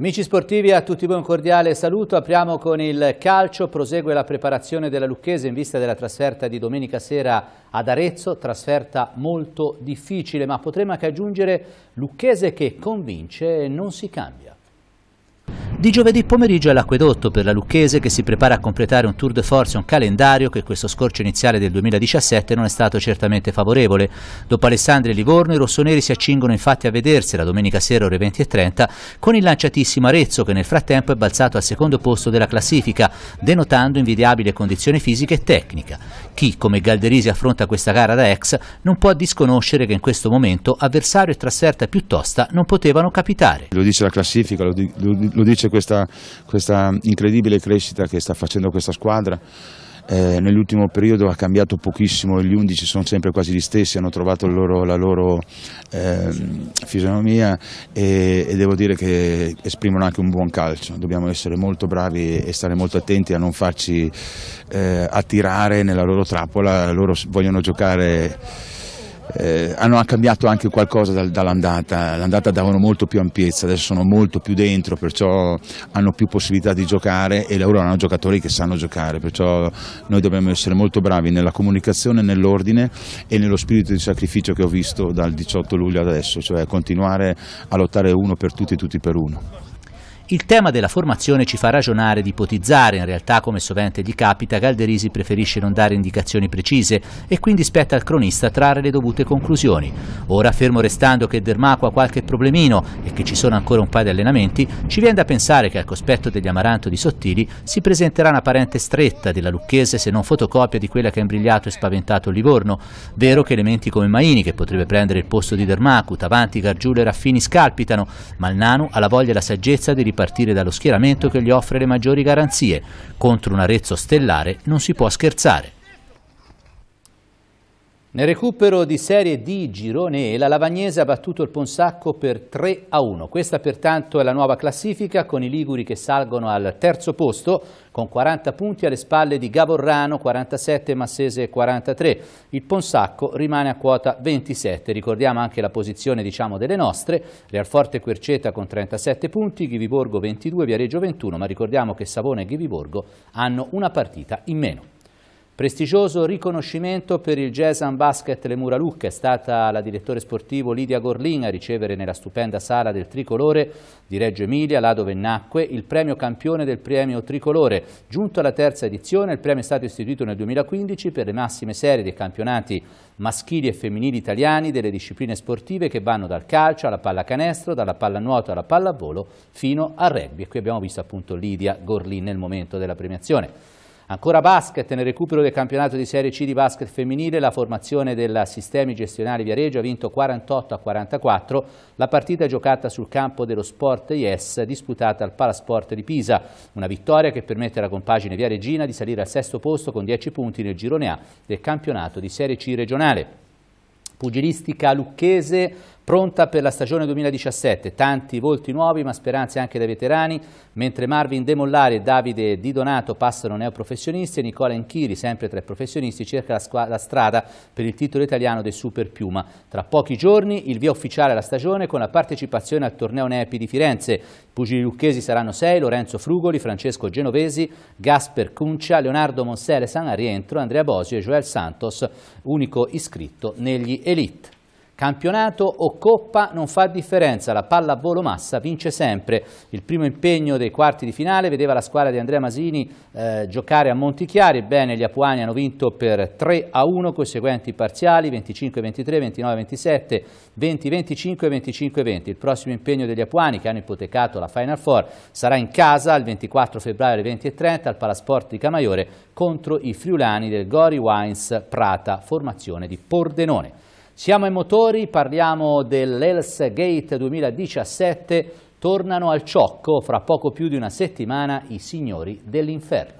Amici sportivi, a tutti voi un cordiale saluto. Apriamo con il calcio. Prosegue la preparazione della Lucchese in vista della trasferta di domenica sera ad Arezzo. Trasferta molto difficile, ma potremmo anche aggiungere Lucchese che convince e non si cambia. Di giovedì pomeriggio all'acquedotto per la Lucchese che si prepara a completare un tour de force, un calendario che questo scorcio iniziale del 2017 non è stato certamente favorevole. Dopo Alessandria e Livorno i rossoneri si accingono infatti a vedersi la domenica sera ore 20.30 con il lanciatissimo Arezzo che nel frattempo è balzato al secondo posto della classifica, denotando invidiabile condizione fisica e tecnica. Chi come Galderisi affronta questa gara da ex non può disconoscere che in questo momento avversario e trasferta piuttosto non potevano capitare. Lo dice la classifica, lo, di, lo, lo dice questa, questa incredibile crescita che sta facendo questa squadra. Eh, nell'ultimo periodo ha cambiato pochissimo, gli 11 sono sempre quasi gli stessi, hanno trovato loro, la loro eh, fisionomia e, e, devo dire che esprimono anche un buon calcio, dobbiamo essere molto bravi e stare molto attenti a non farci eh, attirare nella loro trappola, loro vogliono giocare eh, hanno cambiato anche qualcosa dal, dall'andata, l'andata davano molto più ampiezza, adesso sono molto più dentro, perciò hanno più possibilità di giocare e loro hanno giocatori che sanno giocare, perciò noi dobbiamo essere molto bravi nella comunicazione, nell'ordine e nello spirito di sacrificio che ho visto dal 18 luglio ad adesso, cioè continuare a lottare uno per tutti e tutti per uno. Il tema della formazione ci fa ragionare ed ipotizzare, in realtà come sovente gli capita, Calderisi preferisce non dare indicazioni precise e quindi spetta al cronista trarre le dovute conclusioni. Ora, fermo restando che Dermaco ha qualche problemino e che ci sono ancora un paio di allenamenti, ci viene da pensare che al cospetto degli Amaranto di Sottili si presenterà una parente stretta della Lucchese se non fotocopia di quella che ha imbrigliato e spaventato il Livorno. Vero che elementi come Maini, che potrebbe prendere il posto di Dermaco, Tavanti, Gargiulo e Raffini scalpitano, ma il Nanu ha la voglia e la saggezza di riprendere partire dallo schieramento che gli offre le maggiori garanzie. Contro un Arezzo stellare non si può scherzare. Nel recupero di Serie D Girone E, la Lavagnese ha battuto il Ponsacco per 3 a 1. Questa pertanto è la nuova classifica con i Liguri che salgono al terzo posto con 40 punti alle spalle di Gavorrano 47 Massese 43. Il Ponsacco rimane a quota 27. Ricordiamo anche la posizione diciamo, delle nostre, Realforte Querceta con 37 punti, Ghiviborgo 22, Viareggio 21, ma ricordiamo che Savona e Ghiviborgo hanno una partita in meno. Prestigioso riconoscimento per il Jason Basket Le Lucca è stata la direttore sportivo Lidia Gorlin a ricevere nella stupenda sala del tricolore di Reggio Emilia, là dove nacque, il premio campione del premio tricolore. Giunto alla terza edizione, il premio è stato istituito nel 2015 per le massime serie dei campionati maschili e femminili italiani delle discipline sportive che vanno dal calcio alla pallacanestro, dalla pallanuoto alla pallavolo fino al rugby. E qui abbiamo visto appunto Lidia Gorlin nel momento della premiazione. Ancora basket, nel recupero del campionato di Serie C di basket femminile, la formazione del Sistemi Gestionali Viareggio ha vinto 48 a 44 la partita giocata sul campo dello Sport IES disputata al Palasport di Pisa. Una vittoria che permette alla compagine viareggina di salire al sesto posto con 10 punti nel girone A del campionato di Serie C regionale. Pugilistica lucchese, Pronta per la stagione 2017, tanti volti nuovi ma speranze anche dai veterani, mentre Marvin De Mollari e Davide Di Donato passano neoprofessionisti e Nicola Inchiri, sempre tra i professionisti, cerca la, la strada per il titolo italiano dei Super Piuma. Tra pochi giorni il via ufficiale alla stagione con la partecipazione al torneo Nepi di Firenze. I pugili lucchesi saranno sei, Lorenzo Frugoli, Francesco Genovesi, Gasper Cuncia, Leonardo Monselesan a rientro, Andrea Bosio e Joel Santos, unico iscritto negli Elite. Campionato o Coppa non fa differenza, la palla a volo massa vince sempre. Il primo impegno dei quarti di finale vedeva la squadra di Andrea Masini eh, giocare a Montichiari, ebbene gli Apuani hanno vinto per 3 a 1 con i seguenti parziali 25-23, 29-27, 20-25, 25-20. Il prossimo impegno degli Apuani che hanno ipotecato la Final Four sarà in casa il 24 febbraio alle 20.30 al Palasport di Camaiore contro i friulani del Gori Wines Prata, formazione di Pordenone. Siamo ai motori, parliamo dell'Els Gate 2017, tornano al ciocco fra poco più di una settimana i signori dell'inferno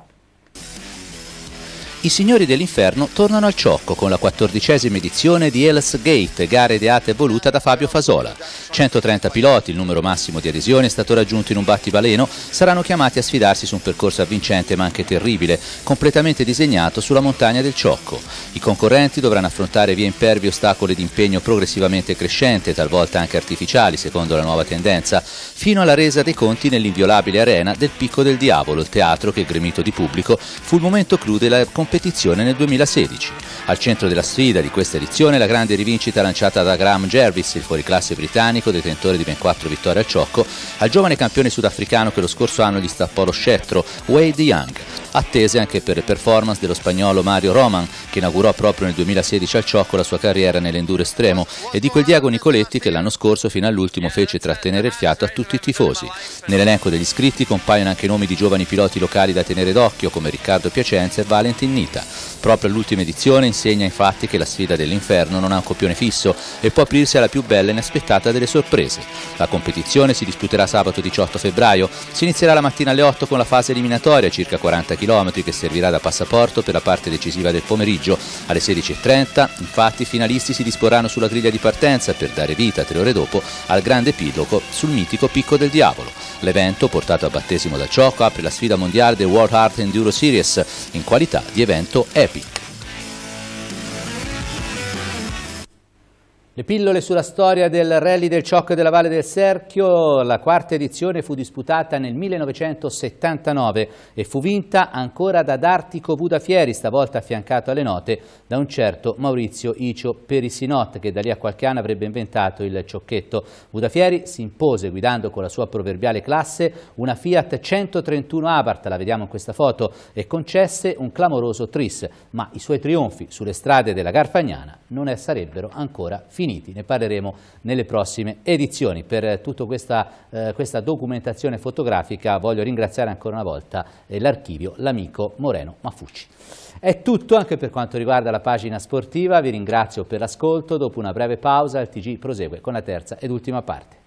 i signori dell'inferno tornano al ciocco con la quattordicesima edizione di Hells Gate, gara ideata e voluta da Fabio Fasola. 130 piloti, il numero massimo di adesioni è stato raggiunto in un battibaleno, saranno chiamati a sfidarsi su un percorso avvincente ma anche terribile, completamente disegnato sulla montagna del ciocco. I concorrenti dovranno affrontare via impervi ostacoli di impegno progressivamente crescente, talvolta anche artificiali secondo la nuova tendenza, fino alla resa dei conti nell'inviolabile arena del Picco del Diavolo, il teatro che, gremito di pubblico, fu il momento clou della competizione competizione nel 2016. Al centro della sfida di questa edizione la grande rivincita lanciata da Graham Jervis, il fuoriclasse britannico, detentore di ben quattro vittorie al ciocco, al giovane campione sudafricano che lo scorso anno gli stappò lo scettro, Wade Young attese anche per le performance dello spagnolo Mario Roman, che inaugurò proprio nel 2016 al Ciocco la sua carriera nell'enduro estremo, e di quel Diego Nicoletti che l'anno scorso fino all'ultimo fece trattenere il fiato a tutti i tifosi. Nell'elenco degli iscritti compaiono anche nomi di giovani piloti locali da tenere d'occhio come Riccardo Piacenza e Valentin Nita. Proprio all'ultima edizione insegna infatti che la sfida dell'inferno non ha un copione fisso e può aprirsi alla più bella e inaspettata delle sorprese. La competizione si disputerà sabato 18 febbraio, si inizierà la mattina alle 8 con la fase eliminatoria, circa 40 km km che servirà da passaporto per la parte decisiva del pomeriggio. Alle 16.30 infatti i finalisti si disporranno sulla griglia di partenza per dare vita tre ore dopo al grande epilogo sul mitico Picco del Diavolo. L'evento, portato a battesimo da Ciocco, apre la sfida mondiale del World Hard Enduro Series in qualità di evento epic. Le pillole sulla storia del rally del Ciocco della Valle del Serchio, la quarta edizione fu disputata nel 1979 e fu vinta ancora da D'Artico Vudafieri, stavolta affiancato alle note da un certo Maurizio Icio Perisinot, che da lì a qualche anno avrebbe inventato il ciocchetto. Vudafieri si impose guidando con la sua proverbiale classe una Fiat 131 Abarth, la vediamo in questa foto, e concesse un clamoroso tris, ma i suoi trionfi sulle strade della Garfagnana non sarebbero ancora finiti finiti, ne parleremo nelle prossime edizioni. Per eh, tutta questa, eh, questa documentazione fotografica voglio ringraziare ancora una volta eh, l'archivio, l'amico Moreno Mafucci. È tutto anche per quanto riguarda la pagina sportiva, vi ringrazio per l'ascolto, dopo una breve pausa il TG prosegue con la terza ed ultima parte.